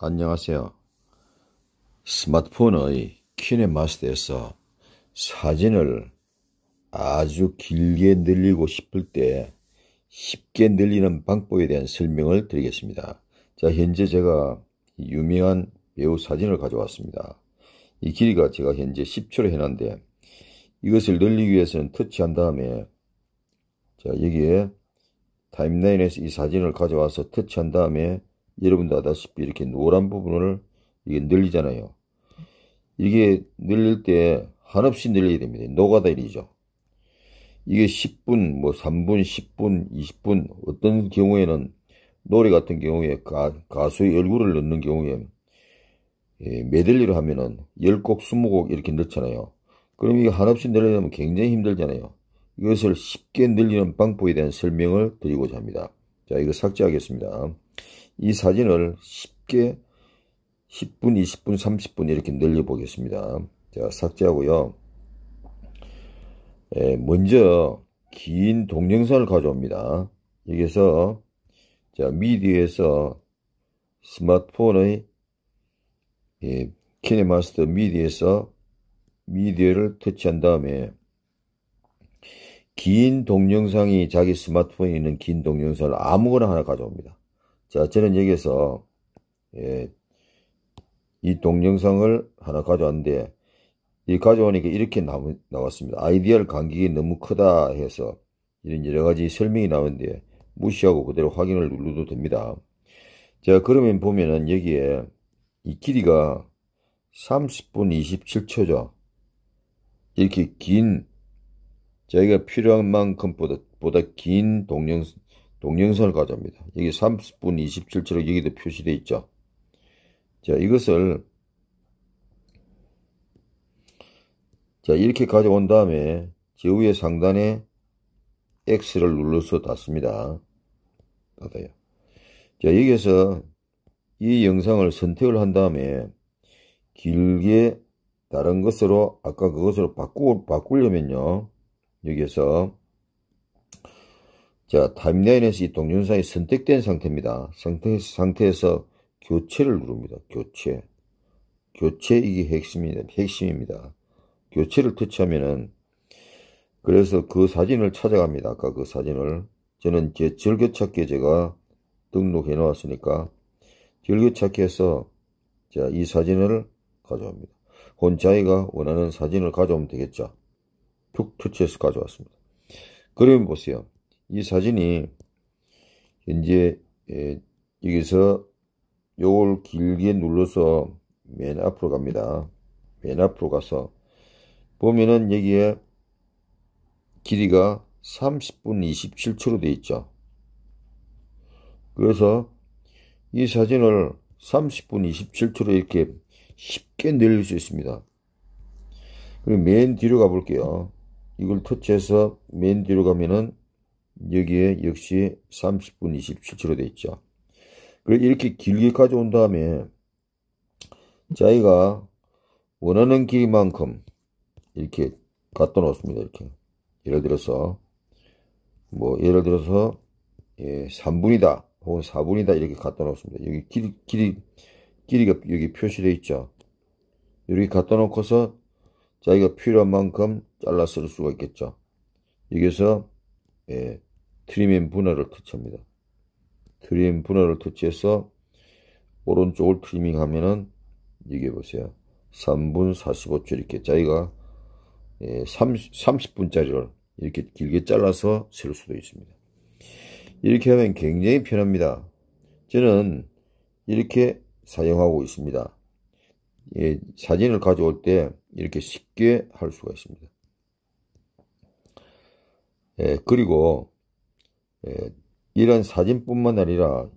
안녕하세요. 스마트폰의 키네마스터에서 사진을 아주 길게 늘리고 싶을 때 쉽게 늘리는 방법에 대한 설명을 드리겠습니다. 자, 현재 제가 유명한 배우 사진을 가져왔습니다. 이 길이가 제가 현재 10초로 해놨는데 이것을 늘리기 위해서는 터치한 다음에 자, 여기에 타임라인에서 이 사진을 가져와서 터치한 다음에 여러분도 아다시피 이렇게 노란 부분을 이게 늘리잖아요. 이게 늘릴 때 한없이 늘려야 됩니다. 노가다 일이죠. 이게 10분, 뭐 3분, 10분, 20분 어떤 경우에는 노래 같은 경우에 가, 가수의 얼굴을 넣는 경우에 예, 메들리로 하면은 10곡, 20곡 이렇게 넣잖아요. 그럼 이게 한없이 늘리려면 굉장히 힘들잖아요. 이것을 쉽게 늘리는 방법에 대한 설명을 드리고자 합니다. 자, 이거 삭제하겠습니다. 이 사진을 쉽게 10분, 20분, 30분 이렇게 늘려 보겠습니다. 자, 삭제하고요. 예, 먼저 긴 동영상을 가져옵니다. 여기서 자, 미디어에서 스마트폰의 예, 키네마스터 미디어에서 미디어를 터치한 다음에 긴 동영상이 자기 스마트폰에 있는 긴 동영상을 아무거나 하나 가져옵니다. 자, 저는 여기에서, 예, 이 동영상을 하나 가져왔는데, 이 가져오니까 이렇게 나 나왔습니다. 아이디얼 간격이 너무 크다 해서 이런 여러 가지 설명이 나오는데 무시하고 그대로 확인을 눌러도 됩니다. 자, 그러면 보면은 여기에 이 길이가 30분 27초죠. 이렇게 긴, 저희가 필요한 만큼 보다, 보다 긴 동영상, 동영상을 가져옵니다. 여기 3분 0 27초로 여기도 표시되어 있죠. 자, 이것을 자, 이렇게 가져온 다음에 제우의 상단에 X를 눌러서 닫습니다. 닫아요. 자, 여기에서 이 영상을 선택을 한 다음에 길게 다른 것으로 아까 그것으로 바꾸, 바꾸려면요. 여기에서 자, 타임라인에서 이 동영상이 선택된 상태입니다. 상태, 상태에서 교체를 누릅니다. 교체. 교체 이게 핵심입니다. 핵심입니다. 교체를 터치하면은 그래서 그 사진을 찾아갑니다. 아까 그 사진을 저는 제 절교찾기에 제가 등록해 놓았으니까 절교찾기에서 자, 이 사진을 가져옵니다. 혼자이가 원하는 사진을 가져오면 되겠죠. 툭 터치해서 가져왔습니다. 그러면 보세요. 이 사진이 현재 여기서 요걸 길게 눌러서 맨 앞으로 갑니다. 맨 앞으로 가서 보면은 여기에 길이가 30분 27초로 되어 있죠. 그래서 이 사진을 30분 27초로 이렇게 쉽게 늘릴 수 있습니다. 그리고 맨 뒤로 가볼게요. 이걸 터치해서 맨 뒤로 가면은 여기에 역시 30분 27초로 되어 있죠. 그리고 이렇게 길게 가져온 다음에 자기가 원하는 길만큼 이렇게 갖다 놓습니다. 이렇게. 예를 들어서 뭐 예를 들어서 예, 3분이다 혹은 4분이다 이렇게 갖다 놓습니다. 여기 길이 길이 길이가 여기 표시되어 있죠. 이렇게 갖다 놓고서 자기가 필요한 만큼 잘라 쓸 수가 있겠죠. 여기서 예, 트림인 분할을 터치합니다. 트림 분할을 터치해서 오른쪽을 트리밍 하면은 이게 보세요. 3분 45초 이렇게 자기가 30, 예, 30분짜리를 이렇게 길게 잘라서 쓸 수도 있습니다. 이렇게 하면 굉장히 편합니다. 저는 이렇게 사용하고 있습니다. 예, 사진을 가져올 때 이렇게 쉽게 할 수가 있습니다. 예, 그리고 예, 이런 사진뿐만 아니라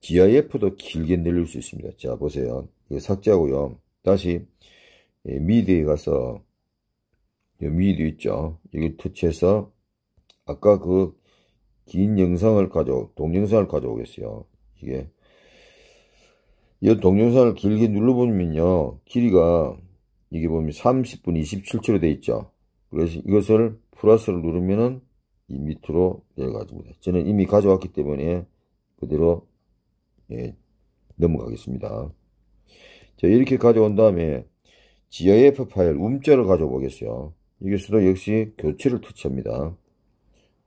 GIF도 길게 늘릴 수 있습니다. 자 보세요. 삭제하고요. 다시 미디에 가서 미디 있죠. 여기 터치해서 아까 그 긴 영상을 가져 동영상을 가져오겠어요. 이게 이 동영상을 길게 눌러보면요. 길이가 이게 보면 30분 27초로 되어 있죠. 그래서 이것을 플러스를 누르면은 이 밑으로 내려가줍니다. 저는 이미 가져왔기 때문에 그대로 예, 넘어가겠습니다. 자, 이렇게 가져온 다음에 GIF 파일 움자를 가져보겠어요. 이기서도 역시 교체를 터치합니다.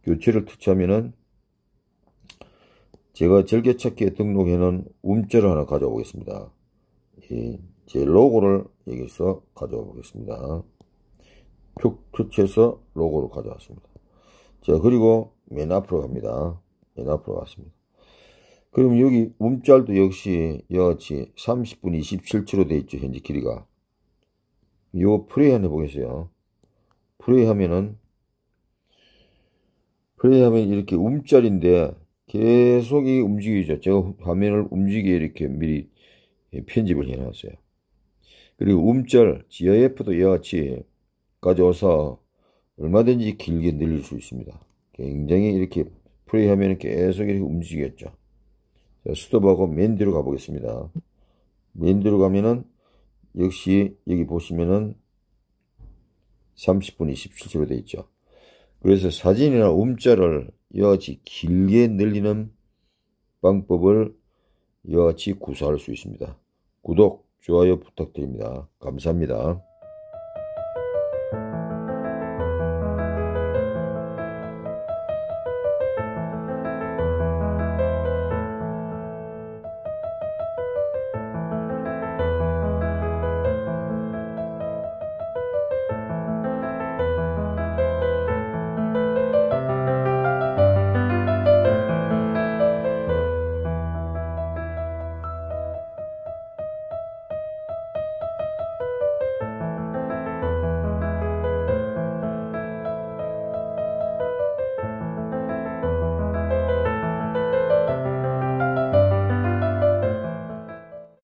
교체를 터치하면은 제가 절개찾기에 등록해놓은 움자를 하나 가져오겠습니다. 예, 제 로고를 여기서 가져와 보겠습니다. 툭 터치해서 로고를 가져왔습니다. 자, 그리고 맨 앞으로 갑니다. 맨 앞으로 갔습니다. 그럼 여기 움짤도 역시 여하튼 30분 27초로 되어 있죠. 현재 길이가. 요 프레이 한 번 해 보겠어요. 프레이 하면은 프레이 하면 이렇게 움짤인데 계속 이 움직이죠. 제가 화면을 움직이게 이렇게 미리 편집을 해놨어요. 그리고 움짤 GIF도 여하튼 가져와서 얼마든지 길게 늘릴 수 있습니다. 굉장히 이렇게 플레이 하면 계속 이렇게 움직이겠죠. 자, 스톱하고 맨 뒤로 가보겠습니다. 맨 뒤로 가면은 역시 여기 보시면은 30분 27초로 되어 있죠. 그래서 사진이나 음자를 여하치 길게 늘리는 방법을 여하치 구사할 수 있습니다. 구독, 좋아요 부탁드립니다. 감사합니다.